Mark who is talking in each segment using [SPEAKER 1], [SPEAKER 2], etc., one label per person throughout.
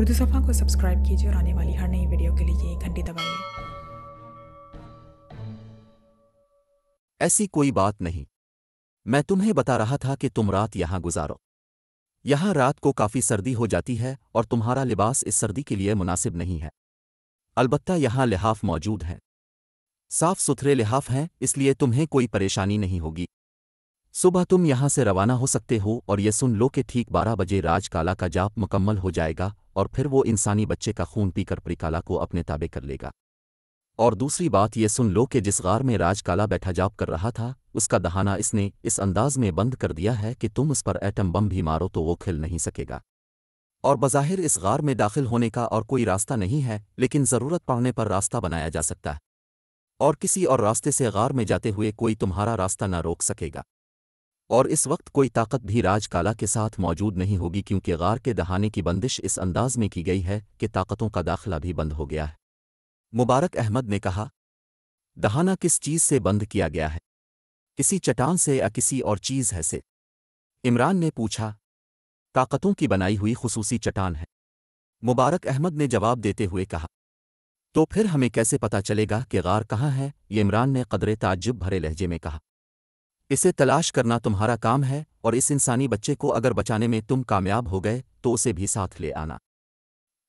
[SPEAKER 1] उर्दू सफ़ा को सब्सक्राइब कीजिए और आने वाली हर नई वीडियो के लिए घंटी दबाइए ऐसी कोई बात नहीं मैं तुम्हें बता रहा था कि तुम रात यहां गुजारो यहां रात को काफ़ी सर्दी हो जाती है और तुम्हारा लिबास इस सर्दी के लिए मुनासिब नहीं है अलबत्ता यहां लिहाफ मौजूद हैं साफ सुथरे लिहाफ हैं इसलिए तुम्हें कोई परेशानी नहीं होगी सुबह तुम यहां से रवाना हो सकते हो और यह सुन लो कि ठीक बारह बजे राजकाला का जाप मुकम्मल हो जाएगा और फिर वो इंसानी बच्चे का खून पीकर प्रिकाला को अपने ताबे कर लेगा और दूसरी बात ये सुन लो कि जिस गार में राजकाला बैठा जाप कर रहा था उसका दहाना इसने इस अंदाज में बंद कर दिया है कि तुम उस पर एटम बम भी मारो तो वो खिल नहीं सकेगा और बज़ाहिर इस गार में दाखिल होने का और कोई रास्ता नहीं है लेकिन ज़रूरत पड़ने पर रास्ता बनाया जा सकता है और किसी और रास्ते से गार में जाते हुए कोई तुम्हारा रास्ता न रोक सकेगा और इस वक्त कोई ताकत भी राजकाला के साथ मौजूद नहीं होगी क्योंकि गार के दहाने की बंदिश इस अंदाज में की गई है कि ताकतों का दाखिला भी बंद हो गया है मुबारक अहमद ने कहा दहाना किस चीज़ से बंद किया गया है किसी चटान से या किसी और चीज़ है से इमरान ने पूछा ताकतों की बनाई हुई खसूसी चटान है मुबारक अहमद ने जवाब देते हुए कहा तो फिर हमें कैसे पता चलेगा कि गार कहाँ है ये इमरान ने कदरे ताज्जुब भरे लहजे में कहा इसे तलाश करना तुम्हारा काम है और इस इंसानी बच्चे को अगर बचाने में तुम कामयाब हो गए तो उसे भी साथ ले आना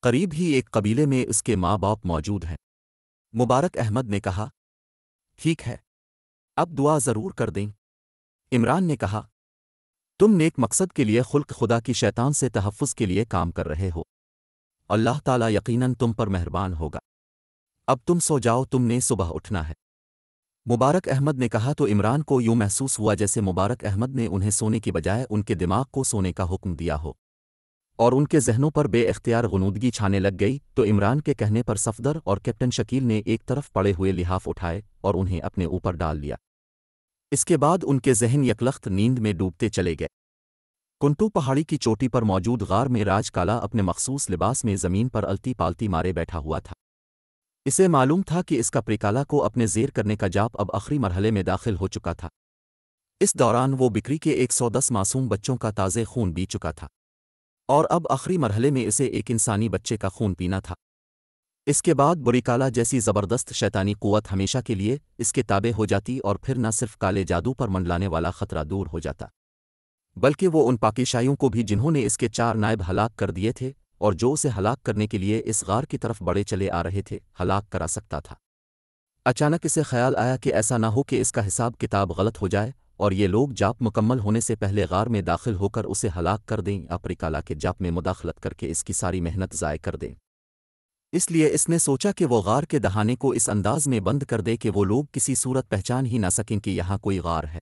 [SPEAKER 1] करीब ही एक कबीले में उसके माँ बाप मौजूद हैं मुबारक अहमद ने कहा ठीक है अब दुआ ज़रूर कर दें इमरान ने कहा तुम नेक मकसद के लिए खुल्क खुदा की शैतान से तहफ़ के लिए काम कर रहे हो अल्लाह ताला यकीनन तुम पर मेहरबान होगा अब तुम सो जाओ तुमने सुबह उठना है मुबारक अहमद ने कहा तो इमरान को यूं महसूस हुआ जैसे मुबारक अहमद ने उन्हें सोने की बजाय उनके दिमाग को सोने का हुक्म दिया हो और उनके जहनों पर बेअख्तियार गनूदगी छाने लग गई तो इमरान के कहने पर सफदर और कैप्टन शकील ने एक तरफ पड़े हुए लिहाफ उठाए और उन्हें अपने ऊपर डाल लिया इसके बाद उनके जहन यकलख्त नींद में डूबते चले गए कुंटू पहाड़ी की चोटी पर मौजूद गार में राजकाला अपने मखसूस लिबास में ज़मीन पर अलती पालती मारे बैठा हुआ था इसे मालूम था कि इसका प्रिकाला को अपने जेर करने का जाप अब आखिरी मरहले में दाखिल हो चुका था इस दौरान वो बिक्री के 110 मासूम बच्चों का ताज़े खून पी चुका था और अब आखिरी मरहले में इसे एक इंसानी बच्चे का खून पीना था इसके बाद बुरीकाला जैसी ज़बरदस्त शैतानी क़ुत हमेशा के लिए इसके ताबे हो जाती और फिर न सिर्फ काले जादू पर मंडलाने वाला ख़तरा दूर हो जाता बल्कि वो उन पाकिशाइयों को भी जिन्होंने इसके चार नायब हलाक कर दिए थे और जो उसे हलाक करने के लिए इस गार की तरफ बड़े चले आ रहे थे हलाक करा सकता था अचानक इसे ख्याल आया कि ऐसा ना हो कि इसका हिसाब किताब गलत हो जाए और ये लोग जाप मुकम्मल होने से पहले गार में दाखिल होकर उसे हलाक कर दें अप्रिकाला के जाप में मुदाखलत करके इसकी सारी मेहनत ज़ाय कर दें इसलिए इसने सोचा कि वो गार के दहाने को इस अंदाज में बंद कर दे कि वो लोग किसी सूरत पहचान ही ना सकें कि यहाँ कोई गार है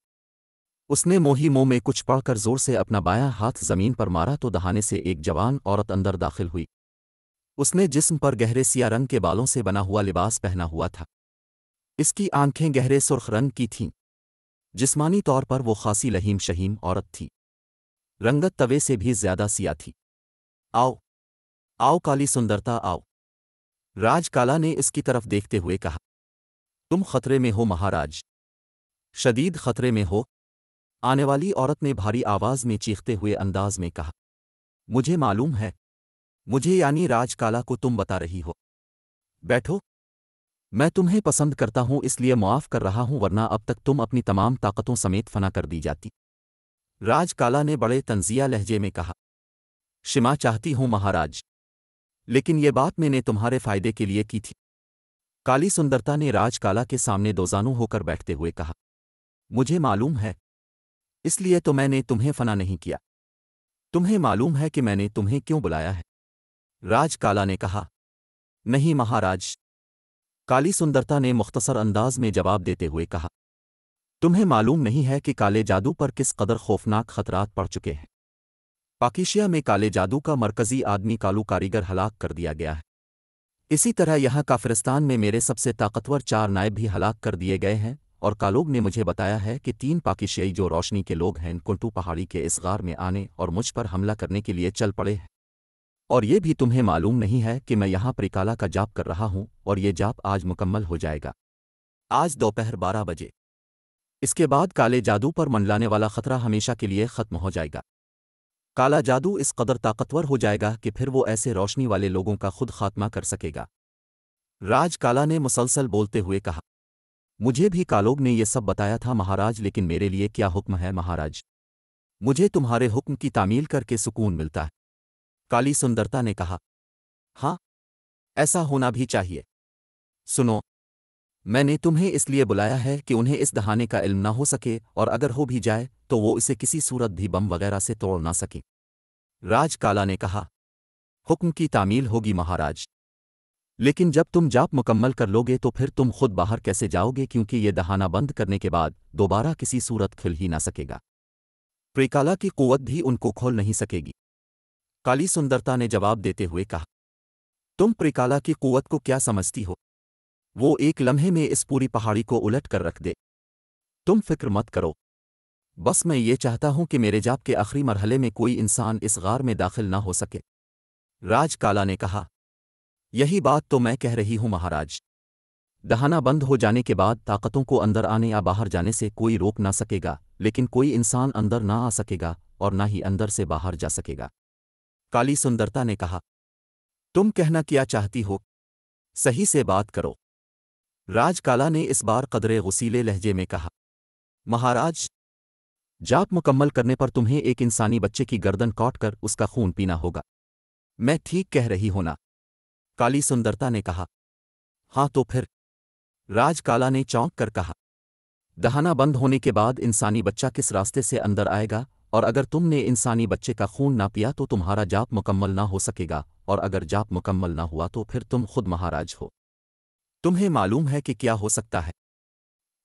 [SPEAKER 1] उसने मोही मुंह में कुछ पढ़कर जोर से अपना बाया हाथ जमीन पर मारा तो दहाने से एक जवान औरत अंदर दाखिल हुई उसने जिस्म पर गहरे सिया रंग के बालों से बना हुआ लिबास पहना हुआ था इसकी आंखें गहरे सुर्ख रंग की थीं जिस्मानी तौर पर वो खासी लहीम शहीम औरत थी रंगत तवे से भी ज्यादा सिया थी आओ आओ काली सुंदरता आओ राजकाला ने इसकी तरफ देखते हुए कहा तुम खतरे में हो महाराज शदीद खतरे में हो आने वाली औरत ने भारी आवाज में चीखते हुए अंदाज में कहा मुझे मालूम है मुझे यानी राजकाला को तुम बता रही हो बैठो मैं तुम्हें पसंद करता हूं इसलिए मुआफ कर रहा हूं वरना अब तक तुम अपनी तमाम ताकतों समेत फना कर दी जाती राजकाला ने बड़े तंजिया लहजे में कहा शिमा चाहती हूं महाराज लेकिन ये बात मैंने तुम्हारे फायदे के लिए की थी काली सुंदरता ने राजकाला के सामने दोजानों होकर बैठते हुए कहा मुझे मालूम है इसलिए तो मैंने तुम्हें फना नहीं किया तुम्हें मालूम है कि मैंने तुम्हें क्यों बुलाया है राज काला ने कहा नहीं महाराज काली सुंदरता ने मुख्तसर अंदाज में जवाब देते हुए कहा तुम्हें मालूम नहीं है कि काले जादू पर किस कदर खौफनाक खतरात पड़ चुके हैं पाकिशिया में काले जादू का मरकजी आदमी कालू कारीगर हलाक कर दिया गया है इसी तरह यहाँ काफिरस्तान में मेरे सबसे ताकतवर चार नायब भी हलाक कर दिए गए हैं और कालोग ने मुझे बताया है कि तीन पाकिशियाई जो रोशनी के लोग हैं कुंटू पहाड़ी के इस गार में आने और मुझ पर हमला करने के लिए चल पड़े हैं और ये भी तुम्हें मालूम नहीं है कि मैं यहाँ परिकाला का जाप कर रहा हूँ और ये जाप आज मुकम्मल हो जाएगा आज दोपहर बारह बजे इसके बाद काले जादू पर मंडलाने वाला खतरा हमेशा के लिए खत्म हो जाएगा काला जादू इस कदर ताकतवर हो जाएगा कि फिर वो ऐसे रोशनी वाले लोगों का खुद खात्मा कर सकेगा राज काला ने मुसलसल बोलते हुए कहा मुझे भी कालोग ने यह सब बताया था महाराज लेकिन मेरे लिए क्या हुक्म है महाराज मुझे तुम्हारे हुक्म की तामील करके सुकून मिलता है काली सुंदरता ने कहा हाँ ऐसा होना भी चाहिए सुनो मैंने तुम्हें इसलिए बुलाया है कि उन्हें इस दहाने का इल्म न हो सके और अगर हो भी जाए तो वो इसे किसी सूरत भी बम वगैरह से तोड़ ना सके राज काला ने कहा हुक्म की तामील होगी महाराज लेकिन जब तुम जाप मुकम्मल कर लोगे तो फिर तुम खुद बाहर कैसे जाओगे क्योंकि ये दहाना बंद करने के बाद दोबारा किसी सूरत खिल ही ना सकेगा प्रेकाला की कुवत भी उनको खोल नहीं सकेगी काली सुंदरता ने जवाब देते हुए कहा तुम प्रेकाला की कुवत को क्या समझती हो वो एक लम्हे में इस पूरी पहाड़ी को उलट कर रख दे तुम फिक्र मत करो बस मैं ये चाहता हूं कि मेरे जाप के आखिरी मरहले में कोई इंसान इस गार में दाखिल ना हो सके राज काला ने कहा यही बात तो मैं कह रही हूं महाराज दहाना बंद हो जाने के बाद ताकतों को अंदर आने या बाहर जाने से कोई रोक ना सकेगा लेकिन कोई इंसान अंदर ना आ सकेगा और ना ही अंदर से बाहर जा सकेगा काली सुंदरता ने कहा तुम कहना क्या चाहती हो सही से बात करो राजकाला ने इस बार कदरे गुसीले लहजे में कहा महाराज जाप मुकम्मल करने पर तुम्हें एक इंसानी बच्चे की गर्दन काटकर कर उसका खून पीना होगा मैं ठीक कह रही ना काली सुंदरता ने कहा हाँ तो फिर राज काला ने चौंक कर कहा दहाना बंद होने के बाद इंसानी बच्चा किस रास्ते से अंदर आएगा और अगर तुमने इंसानी बच्चे का खून ना पिया तो तुम्हारा जाप मुकम्मल ना हो सकेगा और अगर जाप मुकम्मल ना हुआ तो फिर तुम खुद महाराज हो तुम्हें मालूम है कि क्या हो सकता है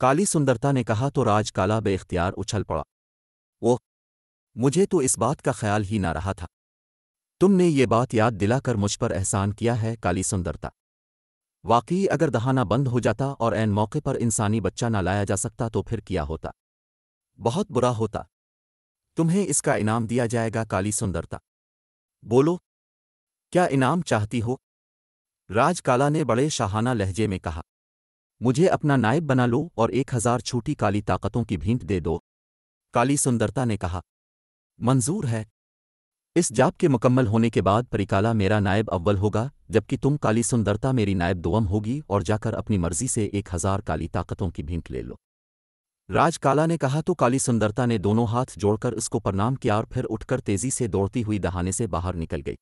[SPEAKER 1] काली सुंदरता ने कहा तो राजकाला बेख्तियार उछल पड़ा ओह मुझे तो इस बात का ख्याल ही ना रहा था तुमने ये बात याद दिलाकर मुझ पर एहसान किया है काली सुंदरता वाकई अगर दहाना बंद हो जाता और ऐन मौके पर इंसानी बच्चा ना लाया जा सकता तो फिर क्या होता बहुत बुरा होता तुम्हें इसका इनाम दिया जाएगा काली सुंदरता बोलो क्या इनाम चाहती हो राज काला ने बड़े शाहाना लहजे में कहा मुझे अपना नायब बना लो और एक हजार छोटी काली ताकतों की भीट दे दो काली सुंदरता ने कहा मंजूर है इस जाप के मुकम्मल होने के बाद परिकाला मेरा नायब अव्वल होगा जबकि तुम काली सुंदरता मेरी नायब दुवम होगी और जाकर अपनी मर्जी से एक हजार काली ताकतों की भींट ले लो राज काला ने कहा तो काली सुंदरता ने दोनों हाथ जोड़कर उसको प्रणाम किया और फिर उठकर तेजी से दौड़ती हुई दहाने से बाहर निकल गई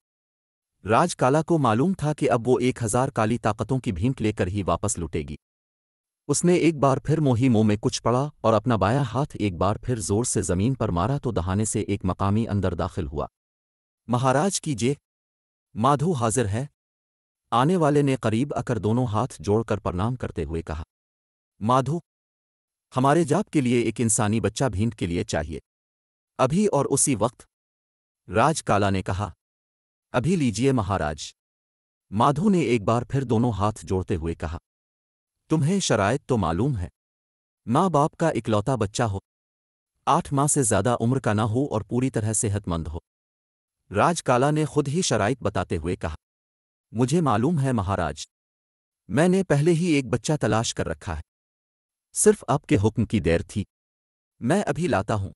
[SPEAKER 1] राजकाला को मालूम था कि अब वो एक हजार काली ताकतों की भींट लेकर ही वापस लुटेगी उसने एक बार फिर मोही मुंह में कुछ पड़ा और अपना बाया हाथ एक बार फिर जोर से जमीन पर मारा तो दहाने से एक मकामी अंदर दाखिल हुआ महाराज की जे माधो हाजिर है आने वाले ने करीब आकर दोनों हाथ जोड़कर प्रणाम करते हुए कहा माधो हमारे जाप के लिए एक इंसानी बच्चा भीट के लिए चाहिए अभी और उसी वक्त राज काला ने कहा अभी लीजिए महाराज माधो ने एक बार फिर दोनों हाथ जोड़ते हुए कहा तुम्हें शराय तो मालूम है माँ बाप का इकलौता बच्चा हो आठ माह से ज्यादा उम्र का ना हो और पूरी तरह सेहतमंद हो राजकाला ने खुद ही शराइत बताते हुए कहा मुझे मालूम है महाराज मैंने पहले ही एक बच्चा तलाश कर रखा है सिर्फ आपके हुक्म की देर थी मैं अभी लाता हूं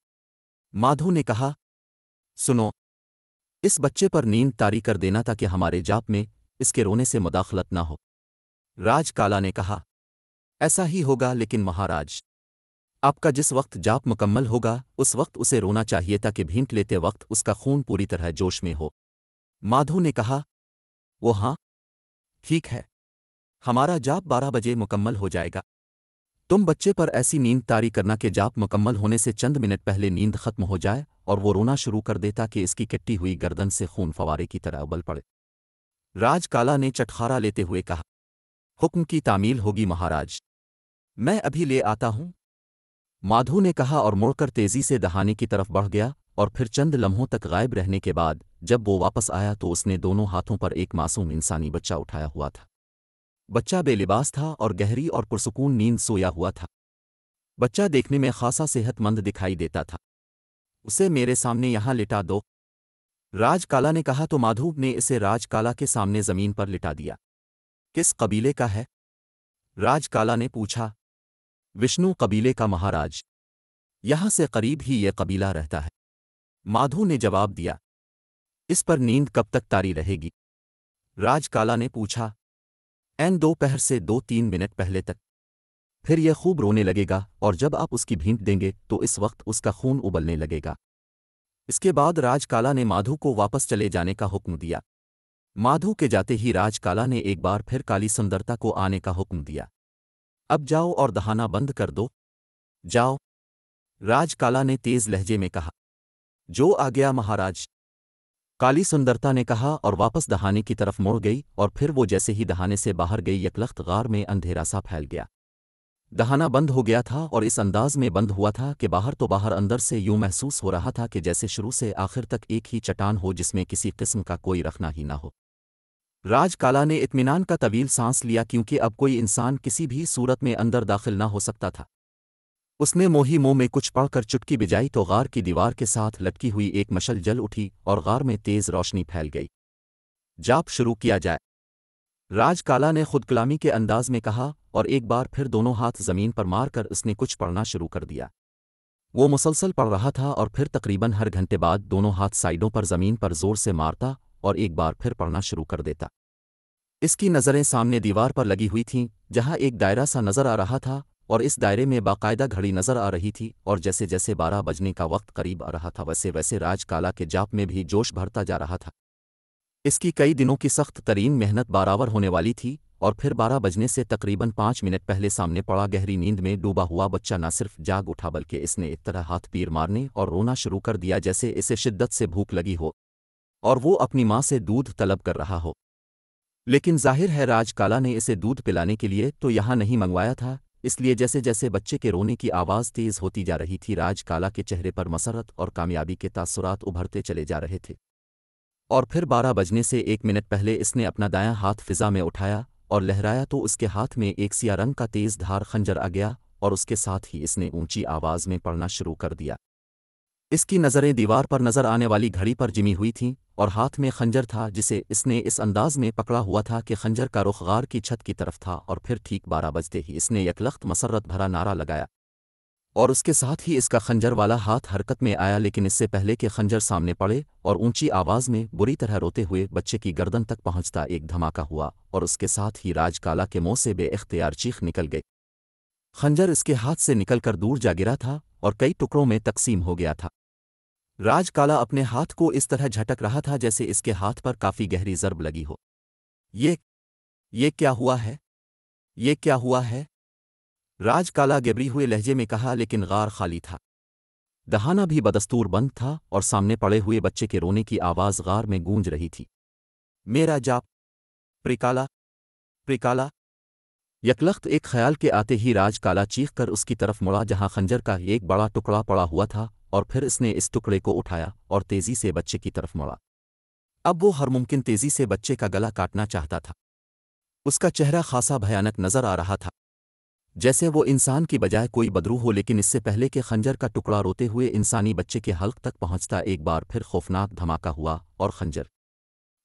[SPEAKER 1] माधो ने कहा सुनो इस बच्चे पर नींद तारी कर देना ताकि हमारे जाप में इसके रोने से मुदाखलत ना हो राजकाला ने कहा ऐसा ही होगा लेकिन महाराज आपका जिस वक्त जाप मुकम्मल होगा उस वक्त उसे रोना चाहिए था कि भींट लेते वक्त उसका खून पूरी तरह जोश में हो माधो ने कहा वो हाँ ठीक है हमारा जाप बारह बजे मुकम्मल हो जाएगा तुम बच्चे पर ऐसी नींद तारी करना कि जाप मुकम्मल होने से चंद मिनट पहले नींद खत्म हो जाए और वो रोना शुरू कर देता कि इसकी किट्टी हुई गर्दन से खून फवारे की तरह उबल पड़े राजकाला ने चटखारा लेते हुए कहा हुक्म की तामील होगी महाराज मैं अभी ले आता हूं माधु ने कहा और मुड़कर तेजी से दहाने की तरफ बढ़ गया और फिर चंद लम्हों तक गायब रहने के बाद जब वो वापस आया तो उसने दोनों हाथों पर एक मासूम इंसानी बच्चा उठाया हुआ था बच्चा बेलिबास था और गहरी और पुरसकून नींद सोया हुआ था बच्चा देखने में खासा सेहतमंद दिखाई देता था उसे मेरे सामने यहाँ लिटा दो राज काला ने कहा तो माधु ने इसे राजकाला के सामने जमीन पर लिटा दिया किस कबीले का है राजकाला ने पूछा विष्णु कबीले का महाराज यहां से करीब ही ये कबीला रहता है माधो ने जवाब दिया इस पर नींद कब तक तारी रहेगी राजकाला ने पूछा एन दोपहर से दो तीन मिनट पहले तक फिर यह खूब रोने लगेगा और जब आप उसकी भींट देंगे तो इस वक्त उसका खून उबलने लगेगा इसके बाद राजकाला ने माधु को वापस चले जाने का हुक्म दिया माधु के जाते ही राजकाला ने एक बार फिर काली सुंदरता को आने का हुक्म दिया अब जाओ और दहाना बंद कर दो जाओ राजकाला ने तेज लहजे में कहा जो आ गया महाराज काली सुंदरता ने कहा और वापस दहाने की तरफ मुड़ गई और फिर वो जैसे ही दहाने से बाहर गई यकलख्त गार में अंधेरा सा फैल गया दहाना बंद हो गया था और इस अंदाज में बंद हुआ था कि बाहर तो बाहर अंदर से यूं महसूस हो रहा था कि जैसे शुरू से आखिर तक एक ही चटान हो जिसमें किसी किस्म का कोई रखना ही ना हो राज काला ने इत्मीनान का तवील सांस लिया क्योंकि अब कोई इंसान किसी भी सूरत में अंदर दाखिल न हो सकता था उसने मोही मुंह में कुछ पढ़कर चुटकी बिजाई तो गार की दीवार के साथ लटकी हुई एक मशल जल उठी और गार में तेज रोशनी फैल गई जाप शुरू किया जाए राज काला ने खुदकलामी के अंदाज में कहा और एक बार फिर दोनों हाथ जमीन पर मारकर उसने कुछ पढ़ना शुरू कर दिया वो मुसलसल पढ़ रहा था और फिर तकरीबन हर घंटे बाद दोनों हाथ साइडों पर जमीन पर जोर से मारता और एक बार फिर पढ़ना शुरू कर देता इसकी नज़रें सामने दीवार पर लगी हुई थीं जहां एक दायरा सा नज़र आ रहा था और इस दायरे में बाकायदा घड़ी नज़र आ रही थी और जैसे जैसे बारह बजने का वक्त करीब आ रहा था वैसे वैसे राजकाला के जाप में भी जोश भरता जा रहा था इसकी कई दिनों की सख्त तरीन मेहनत बारावर होने वाली थी और फिर बारह बजने से तकरीबन पाँच मिनट पहले सामने पड़ा गहरी नींद में डूबा हुआ बच्चा न सिर्फ जाग उठा बल्कि इसने एक तरह हाथ पीर मारने और रोना शुरू कर दिया जैसे इसे शिद्दत से भूख लगी हो और वो अपनी माँ से दूध तलब कर रहा हो लेकिन जाहिर है राजकाला ने इसे दूध पिलाने के लिए तो यहाँ नहीं मंगवाया था इसलिए जैसे जैसे बच्चे के रोने की आवाज़ तेज़ होती जा रही थी राजकाला के चेहरे पर मसरत और कामयाबी के तासुरात उभरते चले जा रहे थे और फिर बारह बजने से एक मिनट पहले इसने अपना दायां हाथ फिजा में उठाया और लहराया तो उसके हाथ में एक सिया रंग का तेज़ धार खंजर आ गया और उसके साथ ही इसने ऊंची आवाज़ में पढ़ना शुरू कर दिया इसकी नज़रें दीवार पर नज़र आने वाली घड़ी पर जिमी हुई थीं और हाथ में खंजर था जिसे इसने इस अंदाज में पकड़ा हुआ था कि खंजर का रुख गार की छत की तरफ था और फिर ठीक बारह बजते ही इसने यकलख्त मसरत भरा नारा लगाया और उसके साथ ही इसका खंजर वाला हाथ हरकत में आया लेकिन इससे पहले के खंजर सामने पड़े और ऊंची आवाज में बुरी तरह रोते हुए बच्चे की गर्दन तक पहुंचता एक धमाका हुआ और उसके साथ ही राजकाला के मुंह से बेख्तियार चीख निकल गई खंजर इसके हाथ से निकलकर दूर जा गिरा था और कई टुकड़ों में तकसीम हो गया था राज काला अपने हाथ को इस तरह झटक रहा था जैसे इसके हाथ पर काफी गहरी जर्ब लगी हो ये ये क्या हुआ है ये क्या हुआ है राज काला गबरी हुए लहजे में कहा लेकिन गार खाली था दहाना भी बदस्तूर बंद था और सामने पड़े हुए बच्चे के रोने की आवाज़ गार में गूंज रही थी मेरा जाप प्रिकाला प्रिकाला यकलख्त एक ख्याल के आते ही राज काला चीख कर उसकी तरफ मुड़ा जहां खंजर का एक बड़ा टुकड़ा पड़ा हुआ था और फिर इसने इस टुकड़े को उठाया और तेजी से बच्चे की तरफ मोड़ा अब वो हर मुमकिन तेजी से बच्चे का गला काटना चाहता था उसका चेहरा खासा भयानक नजर आ रहा था जैसे वो इंसान की बजाय कोई बदरू हो लेकिन इससे पहले कि खंजर का टुकड़ा रोते हुए इंसानी बच्चे के हल्क तक पहुंचता एक बार फिर खौफनाक धमाका हुआ और खंजर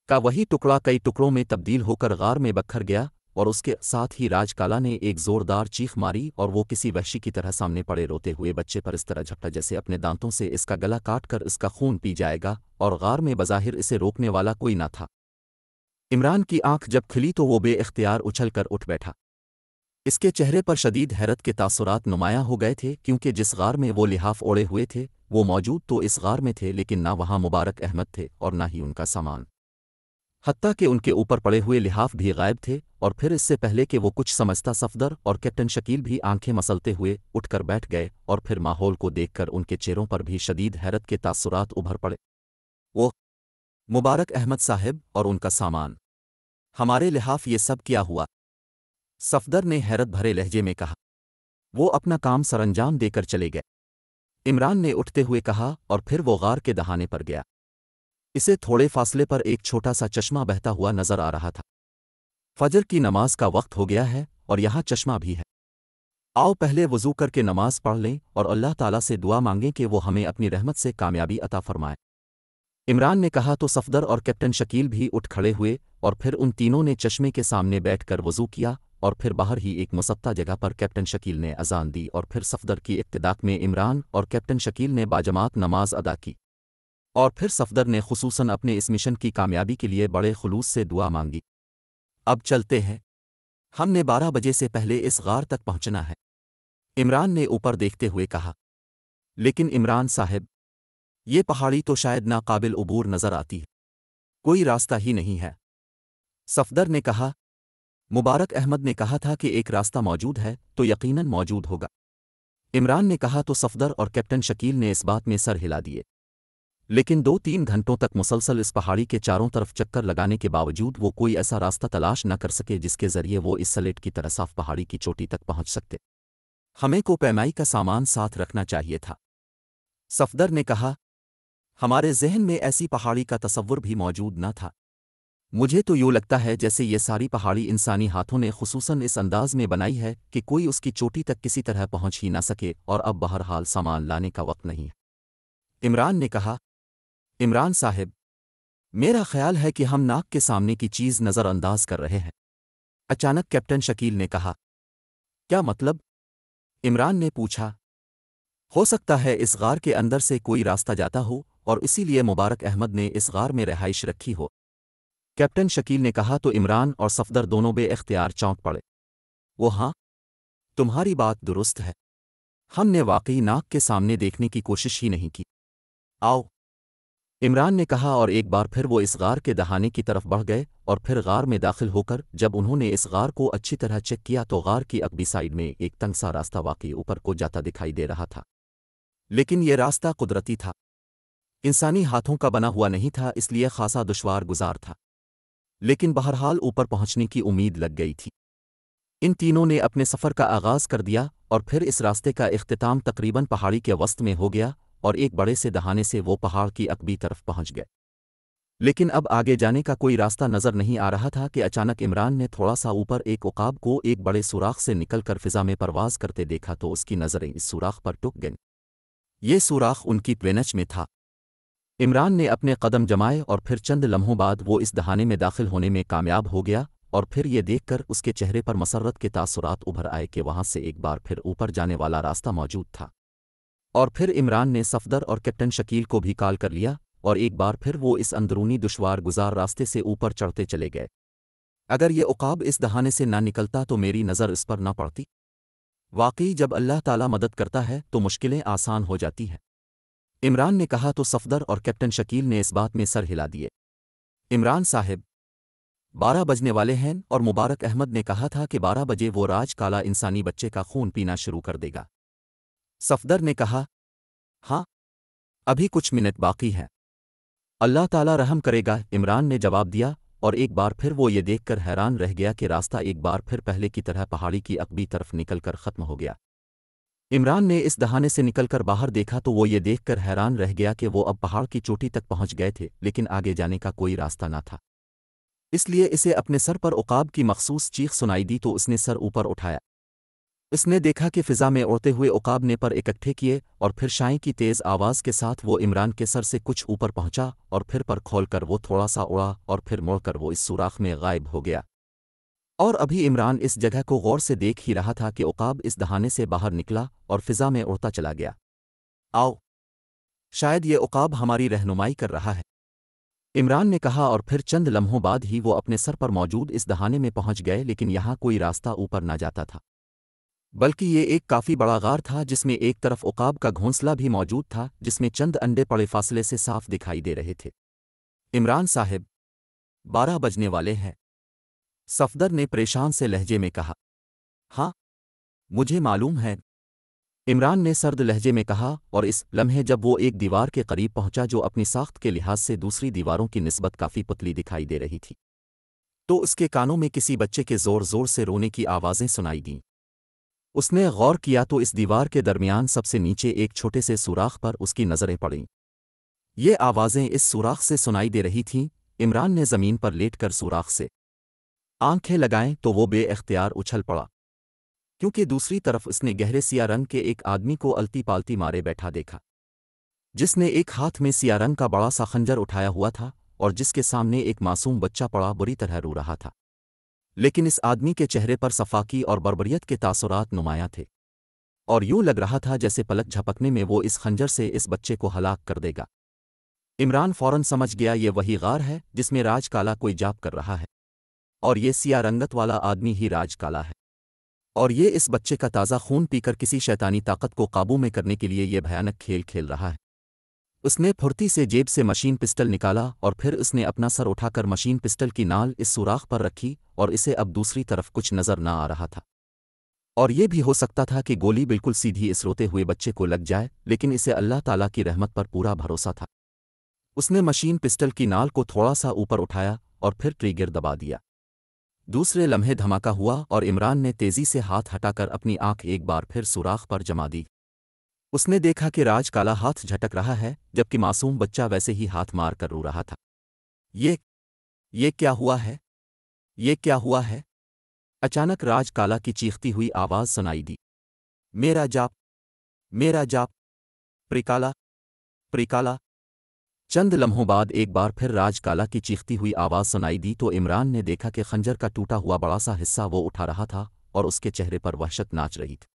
[SPEAKER 1] का वही टुकड़ा कई टुकड़ों में तब्दील होकर गार में बखर गया और उसके साथ ही राजकाला ने एक जोरदार चीख मारी और वो किसी वहशी की तरह सामने पड़े रोते हुए बच्चे पर इस तरह झपटा जैसे अपने दांतों से इसका गला काट कर इसका खून पी जाएगा और गार में बज़ाहिर इसे रोकने वाला कोई ना था इमरान की आंख जब खिली तो वो बेअ्तियार उछल कर उठ बैठा इसके चेहरे पर शदीद हैरत के तासरत नुमाया हो गए थे क्योंकि जिस गार में वो लिहाफ ओढ़े हुए थे वो मौजूद तो इस गार में थे लेकिन ना वहाँ मुबारक अहमद थे और ना ही उनका सामान हत्या के उनके ऊपर पड़े हुए लिहाफ भी गायब थे और फिर इससे पहले कि वो कुछ समझता सफदर और कैप्टन शकील भी आंखें मसलते हुए उठकर बैठ गए और फिर माहौल को देखकर उनके चेहरों पर भी शदीद हैरत के तासुरात उभर पड़े वो मुबारक अहमद साहब और उनका सामान हमारे लिहाफ ये सब क्या हुआ सफदर ने हैरत भरे लहजे में कहा वो अपना काम सरंजाम देकर चले गए इमरान ने उठते हुए कहा और फिर वो गार के दहाने पर गया इसे थोड़े फासले पर एक छोटा सा चश्मा बहता हुआ नजर आ रहा था फजर की नमाज का वक्त हो गया है और यहाँ चश्मा भी है आओ पहले वजू करके नमाज पढ़ लें और अल्लाह ताला से दुआ मांगें कि वो हमें अपनी रहमत से कामयाबी अता फरमाए इमरान ने कहा तो सफदर और कैप्टन शकील भी उठ खड़े हुए और फिर उन तीनों ने चश्मे के सामने बैठकर वजू किया और फिर बाहर ही एक मुसप्ता जगह पर कैप्टन शकील ने अजान दी और फिर सफदर की इब्तदाक में इमरान और कैप्टन शकील ने बाजमात नमाज अदा की और फिर सफदर ने खूस अपने इस मिशन की कामयाबी के लिए बड़े खलूस से दुआ मांगी अब चलते हैं हमने बारह बजे से पहले इस गार तक पहुंचना है इमरान ने ऊपर देखते हुए कहा लेकिन इमरान साहब ये पहाड़ी तो शायद नाकाबिल अबूर नजर आती है कोई रास्ता ही नहीं है सफदर ने कहा मुबारक अहमद ने कहा था कि एक रास्ता मौजूद है तो यकीनन मौजूद होगा इमरान ने कहा तो सफदर और कैप्टन शकील ने इस बात में सर हिला दिए लेकिन दो तीन घंटों तक मुसलसल इस पहाड़ी के चारों तरफ चक्कर लगाने के बावजूद वो कोई ऐसा रास्ता तलाश न कर सके जिसके जरिए वो इस सलेट की तरह साफ पहाड़ी की चोटी तक पहुंच सकते हमें को पैमाई का सामान साथ रखना चाहिए था सफदर ने कहा हमारे जहन में ऐसी पहाड़ी का तस्वुर भी मौजूद न था मुझे तो यूँ लगता है जैसे ये सारी पहाड़ी इंसानी हाथों ने खसूस इस अंदाज में बनाई है कि कोई उसकी चोटी तक किसी तरह पहुंच ही ना सके और अब बहरहाल सामान लाने का वक्त नहीं है इमरान ने कहा इमरान साहिब मेरा ख्याल है कि हम नाक के सामने की चीज नज़रअंदाज कर रहे हैं अचानक कैप्टन शकील ने कहा क्या मतलब इमरान ने पूछा हो सकता है इस गार के अंदर से कोई रास्ता जाता हो और इसीलिए मुबारक अहमद ने इस गार में रहाइश रखी हो कैप्टन शकील ने कहा तो इमरान और सफदर दोनों बेख्तियार चौंक पड़े वो हाँ तुम्हारी बात दुरुस्त है हमने वाकई नाक के सामने देखने की कोशिश ही नहीं की आओ इमरान ने कहा और एक बार फिर वो इस गार के दहाने की तरफ बढ़ गए और फिर गार में दाखिल होकर जब उन्होंने इस गार को अच्छी तरह चेक किया तो गार की अगली साइड में एक तंग सा रास्ता वाकई ऊपर को जाता दिखाई दे रहा था लेकिन ये रास्ता कुदरती था इंसानी हाथों का बना हुआ नहीं था इसलिए खासा दुशवार गुजार था लेकिन बहरहाल ऊपर पहुंचने की उम्मीद लग गई थी इन तीनों ने अपने सफ़र का आगाज़ कर दिया और फिर इस रास्ते का अख्ताम तकरीबन पहाड़ी के वस्त में हो गया और एक बड़े से दहाने से वो पहाड़ की अकबी तरफ पहुंच गए लेकिन अब आगे जाने का कोई रास्ता नजर नहीं आ रहा था कि अचानक इमरान ने थोड़ा सा ऊपर एक उकाब को एक बड़े सुराख से निकलकर फिजा में परवाज करते देखा तो उसकी नज़रें इस सुराख पर टुक गईं ये सुराख उनकी पेनच में था इमरान ने अपने कदम जमाए और फिर चंद लम्हों बाद वो इस दहाने में दाखिल होने में कामयाब हो गया और फिर ये देखकर उसके चेहरे पर मसरत के तासुरात उभर आए कि वहां से एक बार फिर ऊपर जाने वाला रास्ता मौजूद था और फिर इमरान ने सफदर और कैप्टन शकील को भी कॉल कर लिया और एक बार फिर वो इस अंदरूनी दुशवार गुजार रास्ते से ऊपर चढ़ते चले गए अगर ये उकाब इस दहाने से ना निकलता तो मेरी नज़र इस पर ना पड़ती वाकई जब अल्लाह ताला मदद करता है तो मुश्किलें आसान हो जाती हैं इमरान ने कहा तो सफदर और कैप्टन शकील ने इस बात में सर हिला दिए इमरान साहब बारह बजने वाले हैं और मुबारक अहमद ने कहा था कि बारह बजे वो राज काला इंसानी बच्चे का खून पीना शुरू कर देगा सफदर ने कहा हाँ अभी कुछ मिनट बाकी हैं अल्लाह ताला रहम करेगा इमरान ने जवाब दिया और एक बार फिर वो ये देखकर हैरान रह गया कि रास्ता एक बार फिर पहले की तरह पहाड़ी की अकबी तरफ निकलकर खत्म हो गया इमरान ने इस दहाने से निकलकर बाहर देखा तो वो ये देखकर हैरान रह गया कि वो अब पहाड़ की चोटी तक पहुंच गए थे लेकिन आगे जाने का कोई रास्ता ना था इसलिए इसे अपने सर पर उकाब की मखसूस चीख सुनाई दी तो उसने सर ऊपर उठाया इसने देखा कि फिजा में उड़ते हुए उकाब ने पर इकट्ठे किए और फिर शाई की तेज़ आवाज़ के साथ वो इमरान के सर से कुछ ऊपर पहुंचा और फिर पर खोलकर वो थोड़ा सा उड़ा और फिर मोड़कर वो इस सुराख में गायब हो गया और अभी इमरान इस जगह को गौर से देख ही रहा था कि उकाब इस दहाने से बाहर निकला और फिजा में उड़ता चला गया आओ शायद ये उकाब हमारी रहनुमाई कर रहा है इमरान ने कहा और फिर चंद लम्हों बाद ही वो अपने सर पर मौजूद इस दहाने में पहुंच गए लेकिन यहाँ कोई रास्ता ऊपर न जाता था बल्कि ये एक काफ़ी बड़ा गार था जिसमें एक तरफ उकाब का घोंसला भी मौजूद था जिसमें चंद अंडे पड़े फासले से साफ दिखाई दे रहे थे इमरान साहब बारह बजने वाले हैं सफदर ने परेशान से लहजे में कहा हाँ मुझे मालूम है इमरान ने सर्द लहजे में कहा और इस लम्हे जब वो एक दीवार के करीब पहुंचा जो अपनी साख्त के लिहाज से दूसरी दीवारों की नस्बत काफ़ी पतली दिखाई दे रही थी तो उसके कानों में किसी बच्चे के ज़ोर ज़ोर से रोने की आवाज़ें सुनाई दीं उसने गौर किया तो इस दीवार के दरमियान सबसे नीचे एक छोटे से सुराख पर उसकी नज़रें पड़ीं ये आवाज़ें इस सुराख से सुनाई दे रही थीं इमरान ने ज़मीन पर लेट कर सुराख से आंखें लगाएं तो वो बेअख्तियार उछल पड़ा क्योंकि दूसरी तरफ उसने गहरे सिया रंग के एक आदमी को अलती पालती मारे बैठा देखा जिसने एक हाथ में सिया रंग का बड़ा सा खंजर उठाया हुआ था और जिसके सामने एक मासूम बच्चा पड़ा बुरी तरह रू रहा था लेकिन इस आदमी के चेहरे पर सफाकी और बरबरीत के तासुरात नुमाया थे और यूं लग रहा था जैसे पलक झपकने में वो इस खंजर से इस बच्चे को हलाक कर देगा इमरान फौरन समझ गया ये वही गार है जिसमें राज काला कोई जाप कर रहा है और ये सिया रंगत वाला आदमी ही राज काला है और ये इस बच्चे का ताज़ा खून पीकर किसी शैतानी ताकत को काबू में करने के लिए ये भयानक खेल खेल रहा है उसने फुर्ती से जेब से मशीन पिस्टल निकाला और फिर उसने अपना सर उठाकर मशीन पिस्टल की नाल इस सुराख पर रखी और इसे अब दूसरी तरफ कुछ नज़र न आ रहा था और ये भी हो सकता था कि गोली बिल्कुल सीधी इस रोते हुए बच्चे को लग जाए लेकिन इसे अल्लाह ताला की रहमत पर पूरा भरोसा था उसने मशीन पिस्टल की नाल को थोड़ा सा ऊपर उठाया और फिर ट्रिगर दबा दिया दूसरे लम्हे धमाका हुआ और इमरान ने तेजी से हाथ हटाकर अपनी आंख एक बार फिर सुराख पर जमा दी उसने देखा कि राज काला हाथ झटक रहा है जबकि मासूम बच्चा वैसे ही हाथ मार कर रो रहा था ये ये क्या हुआ है ये क्या हुआ है अचानक राज काला की चीखती हुई आवाज सुनाई दी मेरा जाप मेरा जाप प्रिकाला प्रिकाला चंद लम्हों बाद एक बार फिर राज काला की चीखती हुई आवाज सुनाई दी तो इमरान ने देखा कि खंजर का टूटा हुआ बड़ा सा हिस्सा वो उठा रहा था और उसके चेहरे पर वहशत नाच रही थी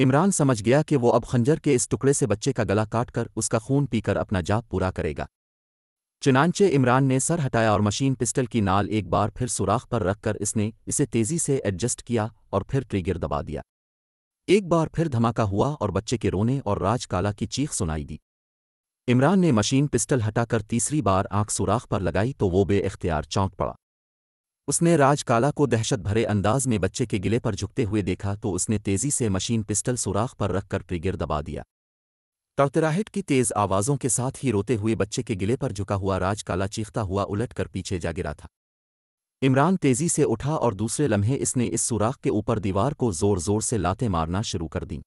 [SPEAKER 1] इमरान समझ गया कि वो अब खंजर के इस टुकड़े से बच्चे का गला काटकर उसका खून पीकर अपना जाप पूरा करेगा चुनानचे इमरान ने सर हटाया और मशीन पिस्टल की नाल एक बार फिर सुराख पर रखकर इसने इसे तेजी से एडजस्ट किया और फिर ट्रिगर दबा दिया एक बार फिर धमाका हुआ और बच्चे के रोने और राजकाला की चीख सुनाई दी इमरान ने मशीन पिस्टल हटाकर तीसरी बार आंख सुराख पर लगाई तो वो बेख्तियार चौंक पड़ा उसने राजकाला को दहशत भरे अंदाज में बच्चे के गिले पर झुकते हुए देखा तो उसने तेजी से मशीन पिस्टल सुराख पर रखकर ट्रिगर दबा दिया तड़तराहट की तेज आवाज़ों के साथ ही रोते हुए बच्चे के गिले पर झुका हुआ राजकाला चीखता हुआ उलट कर पीछे जा गिरा था इमरान तेजी से उठा और दूसरे लम्हे इसने इस सुराख के ऊपर दीवार को जोर जोर से लाते मारना शुरू कर दी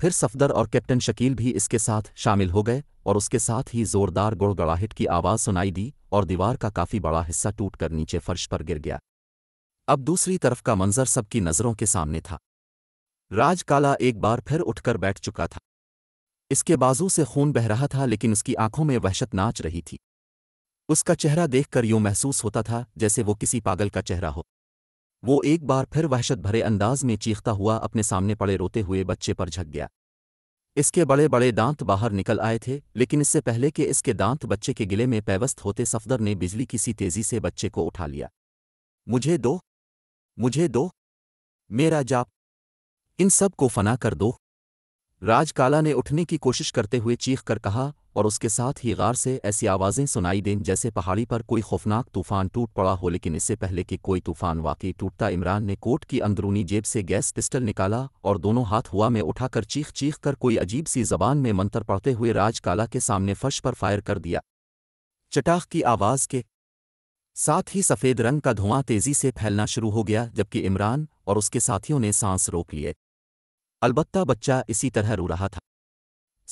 [SPEAKER 1] फिर सफदर और कैप्टन शकील भी इसके साथ शामिल हो गए और उसके साथ ही जोरदार गुड़गड़ाहट की आवाज़ सुनाई दी और दीवार का काफ़ी बड़ा हिस्सा टूटकर नीचे फर्श पर गिर गया अब दूसरी तरफ का मंजर सबकी नज़रों के सामने था राजकाला एक बार फिर उठकर बैठ चुका था इसके बाजू से खून बह रहा था लेकिन उसकी आंखों में वहशत नाच रही थी उसका चेहरा देखकर यूं महसूस होता था जैसे वो किसी पागल का चेहरा हो वो एक बार फिर वहशत भरे अंदाज में चीखता हुआ अपने सामने पड़े रोते हुए बच्चे पर झक गया इसके बड़े बड़े दांत बाहर निकल आए थे लेकिन इससे पहले कि इसके दांत बच्चे के गिले में पैवस्त होते सफदर ने बिजली की सी तेजी से बच्चे को उठा लिया मुझे दो मुझे दो मेरा जाप इन सब को फना कर दो राज काला ने उठने की कोशिश करते हुए चीख कर कहा और उसके साथ ही गार से ऐसी आवाज़ें सुनाई दें जैसे पहाड़ी पर कोई खौफनाक तूफान टूट पड़ा हो लेकिन इससे पहले कि कोई तूफान वाकई टूटता इमरान ने कोट की अंदरूनी जेब से गैस पिस्टल निकाला और दोनों हाथ हुआ में उठाकर चीख चीख कर कोई अजीब सी जबान में मंत्र पढ़ते हुए राज काला के सामने फर्श पर फायर कर दिया चटाख की आवाज़ के साथ ही सफ़ेद रंग का धुआं तेज़ी से फैलना शुरू हो गया जबकि इमरान और उसके साथियों ने सांस रोक लिए अलबत्ता बच्चा इसी तरह रो रहा था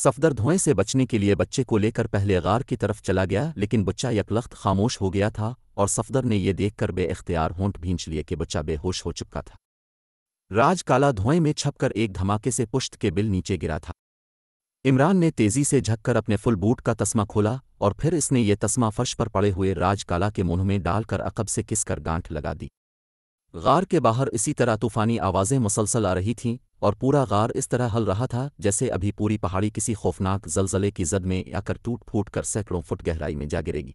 [SPEAKER 1] सफदर धुएं से बचने के लिए बच्चे को लेकर पहले गार की तरफ चला गया लेकिन बच्चा यकलख्त खामोश हो गया था और सफदर ने यह देखकर बेख्तियार होंठ भींच लिए कि बच्चा बेहोश हो चुका था राज काला धुएं में छपकर एक धमाके से पुश्त के बिल नीचे गिरा था इमरान ने तेजी से झककर अपने फुल बूट का तस्मा खोला और फिर इसने ये तस्मा फर्श पर पड़े हुए राज काला के मुंह में डालकर अकब से किसकर गांठ लगा दी गार के बाहर इसी तरह तूफानी आवाज़ें मुसलसल आ रही थीं और पूरा गार इस तरह हल रहा था जैसे अभी पूरी पहाड़ी किसी खौफनाक जलजले की जद में आकर टूट फूट कर सैकड़ों फुट गहराई में जा गिरेगी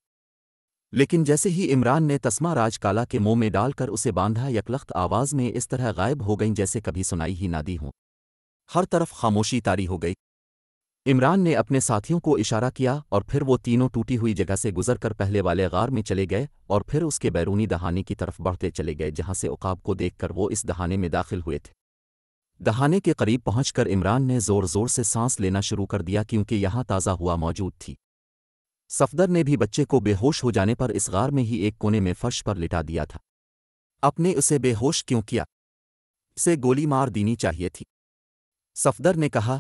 [SPEAKER 1] लेकिन जैसे ही इमरान ने तस्मा राज काला के मुंह में डालकर उसे बांधा यकलख्त आवाज में इस तरह गायब हो गई जैसे कभी सुनाई ही ना दी हो हर तरफ खामोशी तारी हो गई इमरान ने अपने साथियों को इशारा किया और फिर वो तीनों टूटी हुई जगह से गुजरकर पहले वाले गार में चले गए और फिर उसके बैरूनी दहाने की तरफ बढ़ते चले गए जहां से उकाब को देखकर वो इस दहाने में दाखिल हुए थे दहाने के करीब पहुंचकर इमरान ने ज़ोर ज़ोर से सांस लेना शुरू कर दिया क्योंकि यहां ताज़ा हुआ मौजूद थी सफदर ने भी बच्चे को बेहोश हो जाने पर इस गार में ही एक कोने में फर्श पर लिटा दिया था अपने उसे बेहोश क्यों किया इसे गोली मार देनी चाहिए थी सफदर ने कहा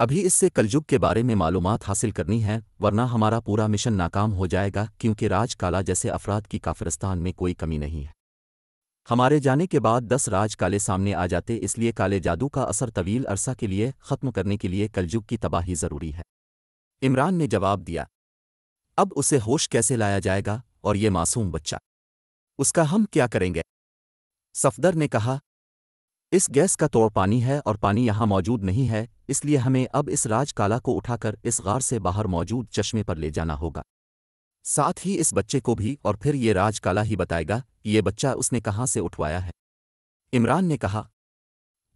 [SPEAKER 1] अभी इससे कलयुग के बारे में मालूम हासिल करनी है वरना हमारा पूरा मिशन नाकाम हो जाएगा क्योंकि राजकाला जैसे अफराद की काफिरस्तान में कोई कमी नहीं है हमारे जाने के बाद दस राज काले सामने आ जाते इसलिए काले जादू का असर तवील अरसा के लिए ख़त्म करने के लिए कलयुग की तबाही ज़रूरी है इमरान ने जवाब दिया अब उसे होश कैसे लाया जाएगा और ये मासूम बच्चा उसका हम क्या करेंगे सफदर ने कहा इस गैस का तोड़ पानी है और पानी यहाँ मौजूद नहीं है इसलिए हमें अब इस राजकाला को उठाकर इस गार से बाहर मौजूद चश्मे पर ले जाना होगा साथ ही इस बच्चे को भी और फिर ये राजकाला ही बताएगा कि ये बच्चा उसने कहाँ से उठवाया है इमरान ने कहा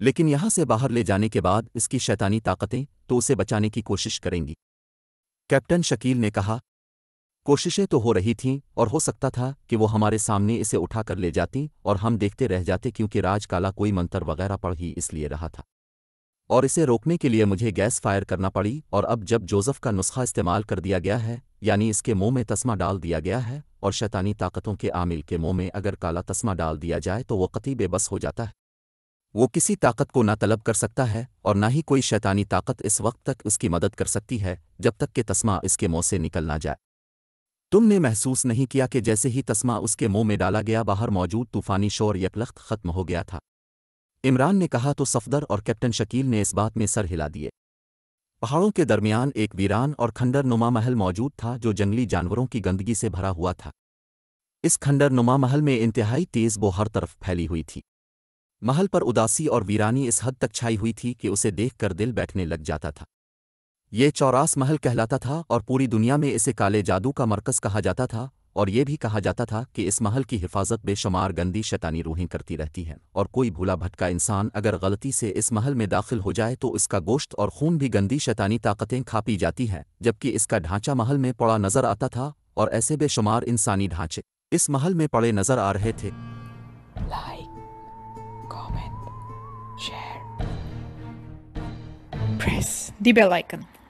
[SPEAKER 1] लेकिन यहां से बाहर ले जाने के बाद इसकी शैतानी ताकतें तो उसे बचाने की कोशिश करेंगी कैप्टन शकील ने कहा कोशिशें तो हो रही थीं और हो सकता था कि वो हमारे सामने इसे उठाकर ले जाती और हम देखते रह जाते क्योंकि राजकाला कोई मंत्र वगैरह पढ़ ही इसलिए रहा था और इसे रोकने के लिए मुझे गैस फायर करना पड़ी और अब जब जोसेफ का नुस्खा इस्तेमाल कर दिया गया है यानी इसके मुंह में तस्मा डाल दिया गया है और शैतानी ताकतों के आमिल के मुंह में अगर काला तस्मा डाल दिया जाए तो वो कती बेबस हो जाता है वो किसी ताकत को ना तलब कर सकता है और ना ही कोई शैतानी ताकत इस वक्त तक उसकी मदद कर सकती है जब तक कि तस्मा इसके मुंह से निकल ना जाए तुमने महसूस नहीं किया कि जैसे ही तस्मा उसके मुंह में डाला गया बाहर मौजूद तूफानी शोर यकलख्त खत्म हो गया था इमरान ने कहा तो सफदर और कैप्टन शकील ने इस बात में सर हिला दिए पहाड़ों के दरमियान एक वीरान और खंडर नुमा महल मौजूद था जो जंगली जानवरों की गंदगी से भरा हुआ था इस खंडर नुमा महल में इंतहाई तेज वो हर तरफ फैली हुई थी महल पर उदासी और वीरानी इस हद तक छाई हुई थी कि उसे देखकर दिल बैठने लग जाता था ये चौरास महल कहलाता था और पूरी दुनिया में इसे काले जादू का मरकज कहा जाता था और ये भी कहा जाता था कि इस महल की हिफाजत बेशुमार गंदी शैतानी रूहें करती रहती हैं और कोई भूला भटका इंसान अगर गलती से इस महल में दाखिल हो जाए तो इसका गोश्त और खून भी गंदी शैतानी ताकतें खा पी जाती हैं जबकि इसका ढांचा महल में पड़ा नजर आता था और ऐसे बेशुमार इंसानी ढांचे इस महल में पड़े नजर आ रहे थे like, comment, share, press the bell icon.